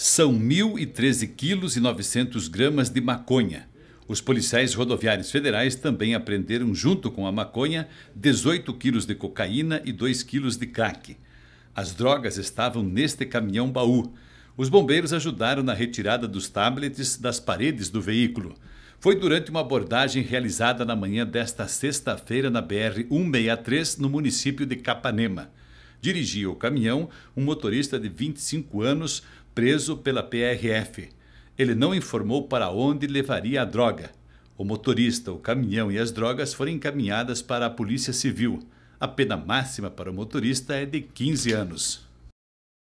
são 1.013 quilos e 900 gramas de maconha. Os policiais rodoviários federais também apreenderam, junto com a maconha, 18 quilos de cocaína e 2 quilos de crack. As drogas estavam neste caminhão baú. Os bombeiros ajudaram na retirada dos tablets das paredes do veículo. Foi durante uma abordagem realizada na manhã desta sexta-feira na BR-163, no município de Capanema dirigia o caminhão um motorista de 25 anos preso pela PRF. Ele não informou para onde levaria a droga. O motorista, o caminhão e as drogas foram encaminhadas para a Polícia Civil. A pena máxima para o motorista é de 15 anos.